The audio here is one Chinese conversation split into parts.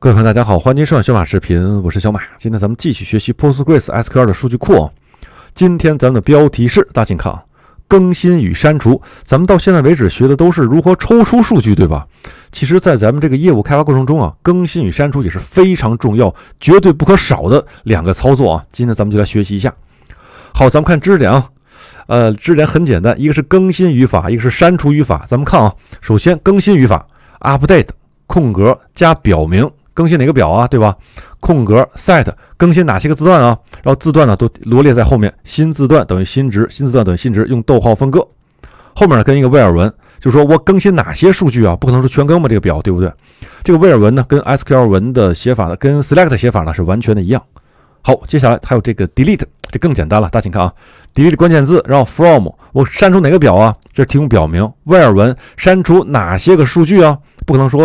各位朋友，大家好，欢迎收看小马视频，我是小马。今天咱们继续学习 PostgreS SQ 的数据库。今天咱们的标题是“大家看啊。更新与删除”。咱们到现在为止学的都是如何抽出数据，对吧？其实，在咱们这个业务开发过程中啊，更新与删除也是非常重要、绝对不可少的两个操作啊。今天咱们就来学习一下。好，咱们看知识点啊。呃，知识点很简单，一个是更新语法，一个是删除语法。咱们看啊，首先更新语法，update 空格加表明，更新哪个表啊？对吧？空格 set 更新哪些个字段啊？然后字段呢都罗列在后面，新字段等于新值，新字段等于新值，用逗号分割。后面呢跟一个 where 文，就是说我更新哪些数据啊？不可能说全更吧？这个表对不对？这个 where 文呢跟 SQL 文的写法呢，跟 select 写法呢是完全的一样。好，接下来还有这个 delete，这更简单了。大家请看啊，delete 关键字，然后 from 我删除哪个表啊？这是题目表明 where 文删除哪些个数据啊？不可能说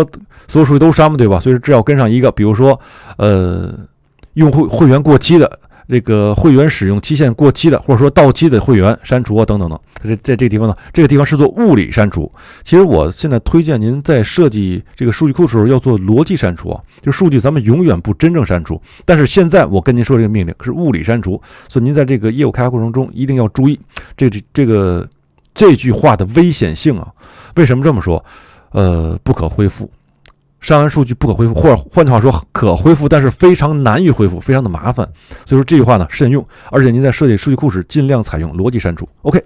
所有数据都删嘛，对吧？所以说这要跟上一个，比如说，呃，用户会员过期的，这个会员使用期限过期的，或者说到期的会员删除啊，等等等。它这在这个地方呢，这个地方是做物理删除。其实我现在推荐您在设计这个数据库的时候要做逻辑删除啊，就数据咱们永远不真正删除。但是现在我跟您说这个命令，是物理删除，所以您在这个业务开发过程中一定要注意这这这个这句话的危险性啊。为什么这么说？呃，不可恢复，删完数据不可恢复，或者换句话说，可恢复，但是非常难以恢复，非常的麻烦。所以说这句话呢，慎用。而且您在设计数据库时，尽量采用逻辑删除。OK，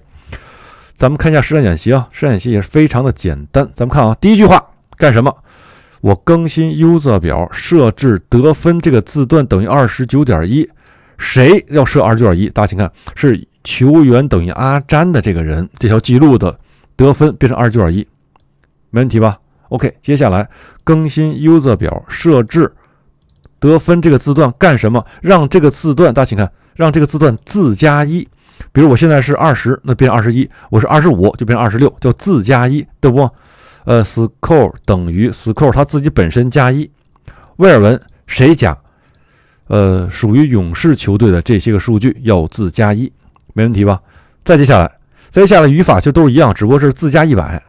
咱们看一下实战演习啊，实战演习也是非常的简单。咱们看啊，第一句话干什么？我更新 user 表，设置得分这个字段等于二十九点一。谁要设二十九点一？大家请看，是球员等于阿詹的这个人，这条记录的得分变成二十九点一。没问题吧？OK，接下来更新 user 表设置得分这个字段干什么？让这个字段大家请看，让这个字段自加一。比如我现在是二十，那变二十一；我是二十五，就变二十六，叫自加一，对不？呃，score 等于 score，它自己本身加一。威尔文谁加？呃，属于勇士球队的这些个数据要自加一，没问题吧？再接下来，再接下来语法就都是一样，只不过是自加一百。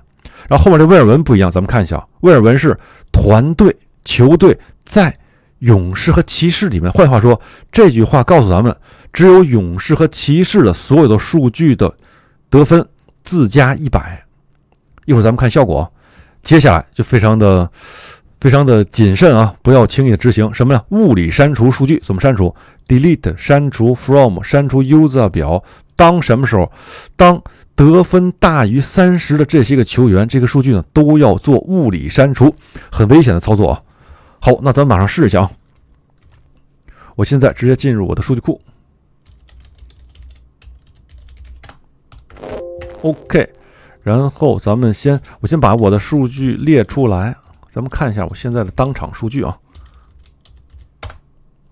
然后后面这威尔文不一样，咱们看一下威尔文是团队球队在勇士和骑士里面。换句话说，这句话告诉咱们，只有勇士和骑士的所有的数据的得分自加一百。一会儿咱们看效果。接下来就非常的非常的谨慎啊，不要轻易的执行什么呀？物理删除数据怎么删除？Delete 删除 from 删除 user 表。当什么时候，当得分大于三十的这些个球员，这个数据呢，都要做物理删除，很危险的操作啊。好，那咱们马上试一下啊。我现在直接进入我的数据库。OK，然后咱们先，我先把我的数据列出来，咱们看一下我现在的当场数据啊，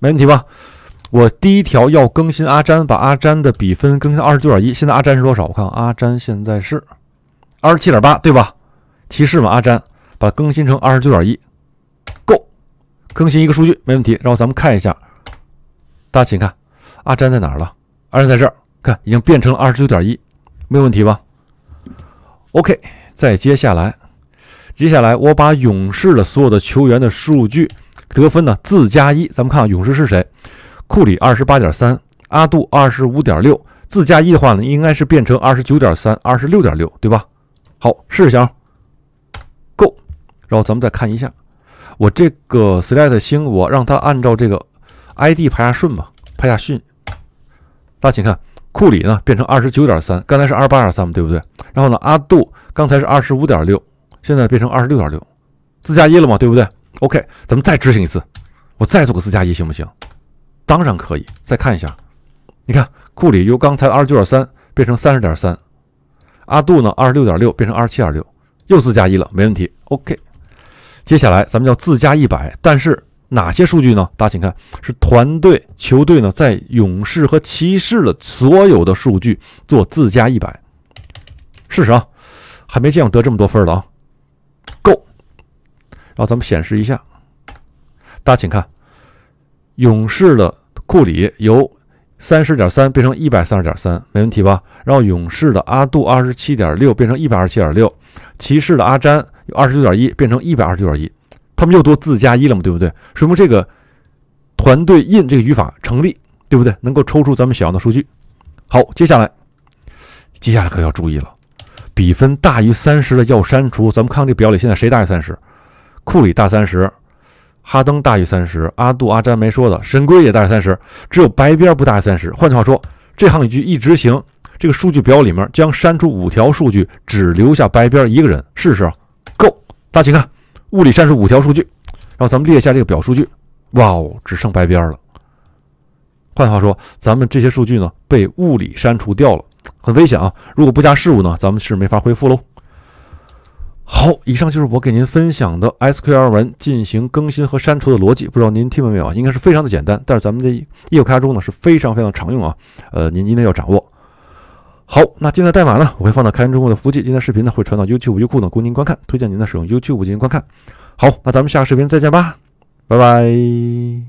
没问题吧？我第一条要更新阿詹，把阿詹的比分更新到二十九点一。现在阿詹是多少？我看看，阿詹现在是二十七点八，对吧？骑士嘛，阿詹把更新成二十九点一，够，更新一个数据没问题。然后咱们看一下，大家请看，阿詹在哪了？阿詹在这儿，看已经变成了二十九点一，没问题吧？OK，再接下来，接下来我把勇士的所有的球员的数据得分呢自加一。咱们看看勇士是谁？库里二十八点三，阿杜二十五点六，自加一的话呢，应该是变成二十九点三，二十六点六，对吧？好，试一下，Go，然后咱们再看一下，我这个 select 星，我让它按照这个 ID 排下顺嘛，排下顺。大家请看，库里呢变成二十九点三，刚才是二十八点三嘛，对不对？然后呢，阿杜刚才是二十五点六，现在变成二十六点六，自加一了嘛，对不对？OK，咱们再执行一次，我再做个自加一，行不行？当然可以，再看一下，你看库里由刚才二十九点三变成三十点三，阿杜呢二十六点六变成二十七点六，又自加一了，没问题，OK。接下来咱们要自加一百，但是哪些数据呢？大家请看，是团队、球队呢，在勇士和骑士的所有的数据做自加一百，试试啊，还没见过得这么多分的啊，Go。然后咱们显示一下，大家请看，勇士的。库里由三十点三变成一百三十点三，没问题吧？然后勇士的阿杜二十七点六变成一百二十七点六，骑士的阿詹有二十九点一变成一百二十九点一，他们又多自加一了嘛？对不对？说明这个团队印这个语法成立，对不对？能够抽出咱们想要的数据。好，接下来接下来可要注意了，比分大于三十的要删除。咱们看这表里现在谁大于三十？库里大三十。哈登大于三十，阿杜、阿詹没说的，神龟也大于三十，只有白边不大于三十。换句话说，这行语句一执行，这个数据表里面将删除五条数据，只留下白边一个人。试试，Go，大家请看，物理删除五条数据，然后咱们列一下这个表数据，哇哦，只剩白边了。换句话说，咱们这些数据呢被物理删除掉了，很危险啊！如果不加事物呢，咱们是没法恢复喽。好，以上就是我给您分享的 SQL 文进行更新和删除的逻辑，不知道您听完没有啊？应该是非常的简单，但是咱们的业务开发中呢是非常非常常用啊，呃，您一定要掌握。好，那今天的代码呢，我会放到开源中国的服务器，今天的视频呢会传到 YouTube、优酷呢供您观看，推荐您呢使用 YouTube 进行观看。好，那咱们下个视频再见吧，拜拜。